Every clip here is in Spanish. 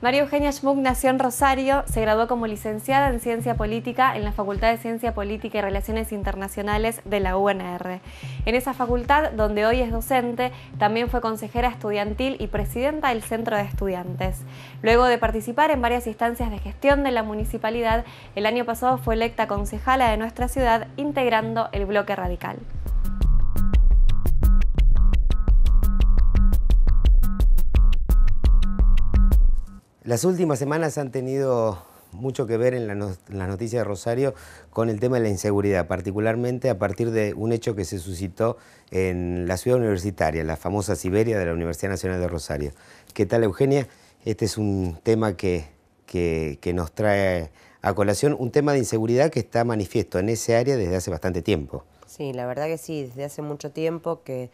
María Eugenia Schmuck nació en Rosario, se graduó como licenciada en Ciencia Política en la Facultad de Ciencia Política y Relaciones Internacionales de la UNR. En esa facultad, donde hoy es docente, también fue consejera estudiantil y presidenta del Centro de Estudiantes. Luego de participar en varias instancias de gestión de la municipalidad, el año pasado fue electa concejala de nuestra ciudad integrando el bloque radical. Las últimas semanas han tenido mucho que ver en, la las noticias de Rosario con el tema de la inseguridad, particularmente a partir de un hecho que se suscitó en la ciudad universitaria, la famosa Siberia de la Universidad Nacional de Rosario. ¿Qué tal, Eugenia? Este es un tema que, que, que nos trae a colación, un tema de inseguridad que está manifiesto en ese área desde hace bastante tiempo. Sí, la verdad que sí, desde hace mucho tiempo que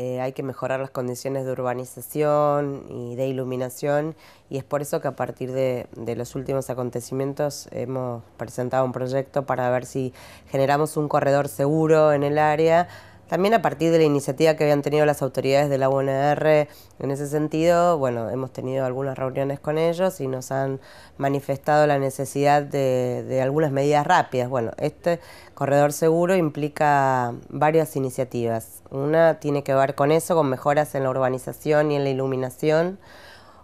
eh, hay que mejorar las condiciones de urbanización y de iluminación y es por eso que a partir de los últimos acontecimientos hemos presentado un proyecto para ver si generamos un corredor seguro en el área también a partir de la iniciativa que habían tenido las autoridades de la UNR en ese sentido, bueno, hemos tenido algunas reuniones con ellos y nos han manifestado la necesidad de, algunas medidas rápidas. Bueno, este corredor seguro implica varias iniciativas. Una tiene que ver con eso, con mejoras en la urbanización y en la iluminación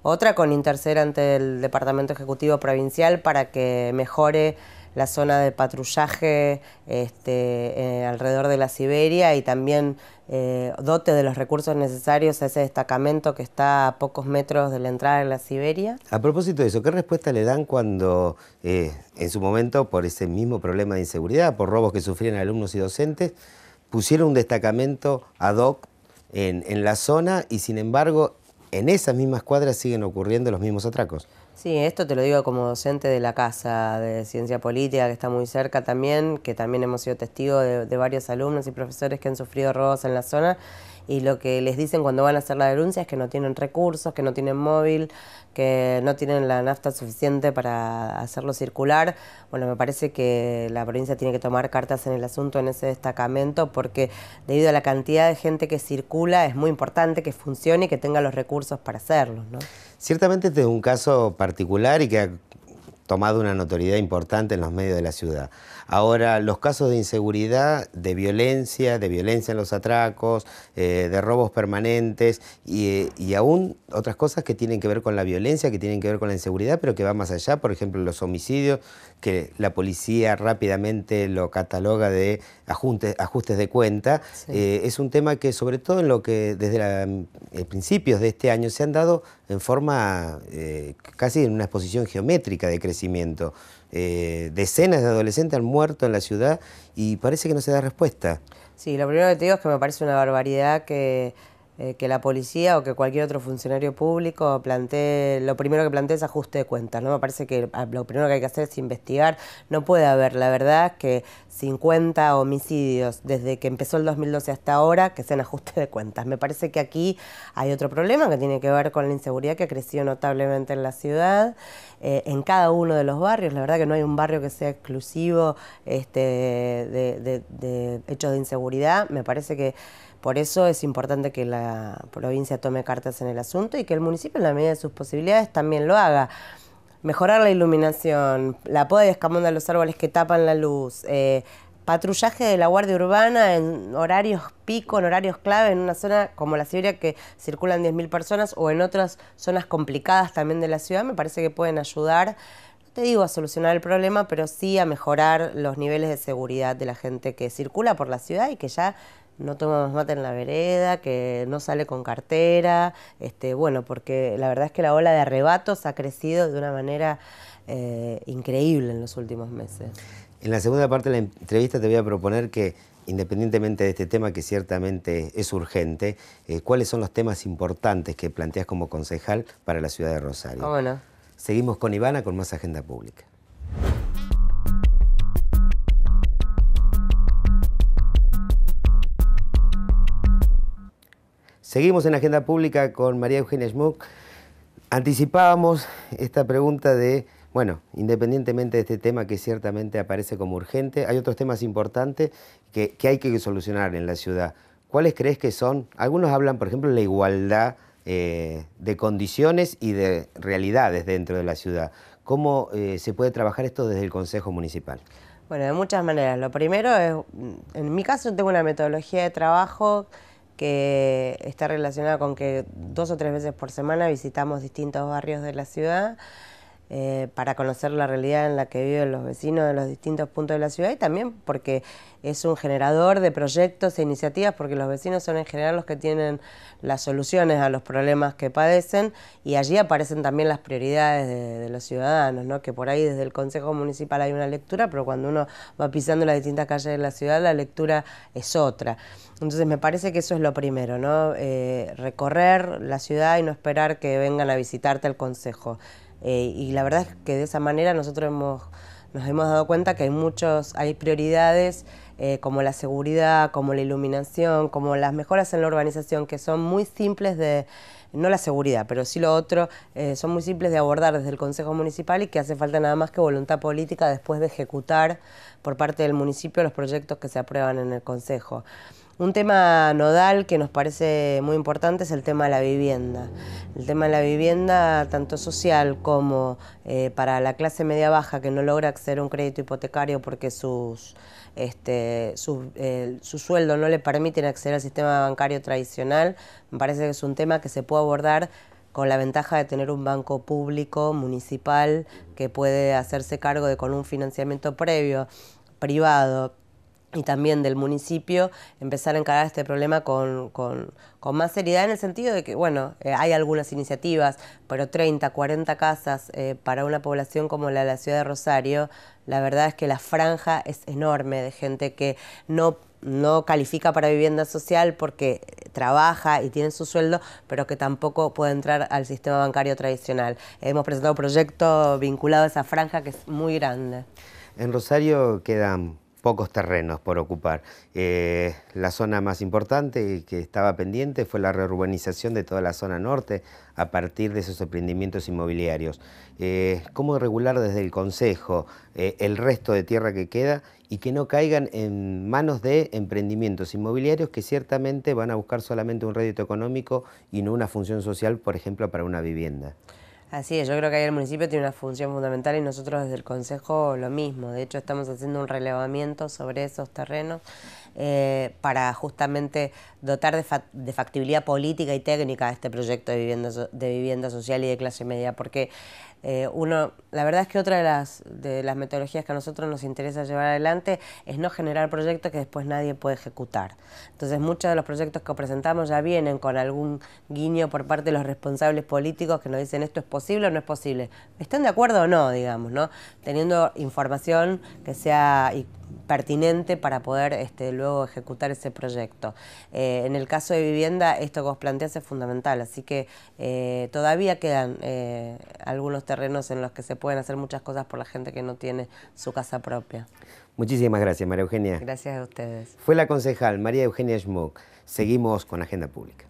otra con interceder ante el Departamento Ejecutivo Provincial para que mejore la zona de patrullaje este, eh, alrededor de la Siberia y también eh, dote de los recursos necesarios a ese destacamento que está a pocos metros de la entrada de la Siberia. A propósito de eso, ¿qué respuesta le dan cuando eh, en su momento, por ese mismo problema de inseguridad, por robos que sufrían alumnos y docentes, pusieron un destacamento ad hoc en la zona y sin embargo en esas mismas cuadras siguen ocurriendo los mismos atracos? Sí, esto te lo digo como docente de la Casa de Ciencia Política, que está muy cerca también, que también hemos sido testigos de, varios alumnos y profesores que han sufrido robos en la zona y lo que les dicen cuando van a hacer la denuncia es que no tienen recursos, que no tienen móvil, que no tienen la nafta suficiente para hacerlo circular. Bueno, me parece que la provincia tiene que tomar cartas en el asunto en ese destacamento porque debido a la cantidad de gente que circula es muy importante que funcione y que tenga los recursos para hacerlo. ¿no? Ciertamente este es un caso particular y que ha tomado una notoriedad importante en los medios de la ciudad. Ahora, los casos de inseguridad, de violencia, de violencia en los atracos, eh, de robos permanentes y, aún otras cosas que tienen que ver con la violencia, que tienen que ver con la inseguridad, pero que va más allá, por ejemplo, los homicidios, que la policía rápidamente lo cataloga de ajustes, de cuenta. Eh, es un tema que, sobre todo en lo que desde eh, principios de este año se han dado en forma casi en una exposición geométrica de crecimiento. Eh, decenas de adolescentes han muerto en la ciudad y parece que no se da respuesta. Sí, lo primero que te digo es que me parece una barbaridad que eh, que la policía o que cualquier otro funcionario público plantee, lo primero que plantee es ajuste de cuentas, ¿no? Me parece que ah, lo primero que hay que hacer es investigar, no puede haber, la verdad que 50 homicidios desde que empezó el 2012 hasta ahora que sean ajuste de cuentas. Me parece que aquí hay otro problema que tiene que ver con la inseguridad que ha crecido notablemente en la ciudad, eh, en cada uno de los barrios, la verdad que no hay un barrio que sea exclusivo este, de hechos de inseguridad, me parece que por eso es importante que la provincia tome cartas en el asunto y que el municipio, en la medida de sus posibilidades, también lo haga. Mejorar la iluminación, la poda y escamón de los árboles que tapan la luz, eh, patrullaje de la Guardia Urbana en horarios pico, en horarios clave, en una zona como la Siberia que circulan 10.000 personas o en otras zonas complicadas también de la ciudad, me parece que pueden ayudar, no te digo a solucionar el problema, pero sí a mejorar los niveles de seguridad de la gente que circula por la ciudad y que ya no toma más mate en la vereda, que no sale con cartera, este, bueno, porque la verdad es que la ola de arrebatos ha crecido de una manera eh, increíble en los últimos meses. En la segunda parte de la entrevista te voy a proponer que, independientemente de este tema que ciertamente es urgente, eh, ¿cuáles son los temas importantes que planteas como concejal para la ciudad de Rosario? Ah, bueno. Seguimos con Ivana con más agenda pública. Seguimos en Agenda Pública con María Eugenia Schmuck. Anticipábamos esta pregunta de, bueno, independientemente de este tema que ciertamente aparece como urgente, hay otros temas importantes que, hay que solucionar en la ciudad. ¿Cuáles crees que son? Algunos hablan, por ejemplo, de la igualdad eh, de condiciones y de realidades dentro de la ciudad. ¿Cómo eh, se puede trabajar esto desde el Consejo Municipal? Bueno, de muchas maneras. Lo primero es, en mi caso, tengo una metodología de trabajo que está relacionada con que dos o tres veces por semana visitamos distintos barrios de la ciudad eh, para conocer la realidad en la que viven los vecinos de los distintos puntos de la ciudad y también porque es un generador de proyectos e iniciativas, porque los vecinos son en general los que tienen las soluciones a los problemas que padecen y allí aparecen también las prioridades de, los ciudadanos, ¿no? que por ahí desde el Consejo Municipal hay una lectura, pero cuando uno va pisando las distintas calles de la ciudad la lectura es otra. Entonces me parece que eso es lo primero, ¿no? Eh, recorrer la ciudad y no esperar que vengan a visitarte al Consejo. Eh, y la verdad es que de esa manera nosotros hemos, nos hemos dado cuenta que hay muchos, hay prioridades eh, como la seguridad, como la iluminación, como las mejoras en la urbanización, que son muy simples de, no la seguridad, pero sí lo otro, eh, son muy simples de abordar desde el Consejo Municipal y que hace falta nada más que voluntad política después de ejecutar por parte del municipio los proyectos que se aprueban en el Consejo. Un tema nodal que nos parece muy importante es el tema de la vivienda. El tema de la vivienda, tanto social como eh, para la clase media baja que no logra acceder a un crédito hipotecario porque sus este, eh, su, sueldo no le permiten acceder al sistema bancario tradicional, me parece que es un tema que se puede abordar con la ventaja de tener un banco público, municipal, que puede hacerse cargo de con un financiamiento previo, privado, y también del municipio empezar a encarar este problema con, más seriedad en el sentido de que, bueno, eh, hay algunas iniciativas, pero 30, 40 casas eh, para una población como la de la ciudad de Rosario la verdad es que la franja es enorme de gente que no no califica para vivienda social porque trabaja y tiene su sueldo, pero que tampoco puede entrar al sistema bancario tradicional. Hemos presentado un proyecto vinculado a esa franja que es muy grande. En Rosario quedan pocos terrenos por ocupar. Eh, la zona más importante que estaba pendiente fue la reurbanización de toda la zona norte a partir de esos emprendimientos inmobiliarios. Eh, ¿Cómo regular desde el Consejo eh, el resto de tierra que queda y que no caigan en manos de emprendimientos inmobiliarios que ciertamente van a buscar solamente un rédito económico y no una función social, por ejemplo, para una vivienda? Así es, yo creo que ahí el municipio tiene una función fundamental y nosotros desde el Consejo lo mismo. De hecho, estamos haciendo un relevamiento sobre esos terrenos. Eh, para justamente dotar de, factibilidad política y técnica a este proyecto de vivienda, social y de clase media, porque eh, uno, la verdad es que otra de las, metodologías que a nosotros nos interesa llevar adelante es no generar proyectos que después nadie puede ejecutar. Entonces muchos de los proyectos que presentamos ya vienen con algún guiño por parte de los responsables políticos que nos dicen esto es posible o no es posible. ¿Están de acuerdo o no, digamos, no? Teniendo información que sea pertinente para poder este, luego ejecutar ese proyecto. Eh, en el caso de vivienda, esto que os planteás es fundamental, así que eh, todavía quedan eh, algunos terrenos en los que se pueden hacer muchas cosas por la gente que no tiene su casa propia. Muchísimas gracias, María Eugenia. Gracias a ustedes. Fue la concejal María Eugenia Schmuck. Seguimos con Agenda Pública.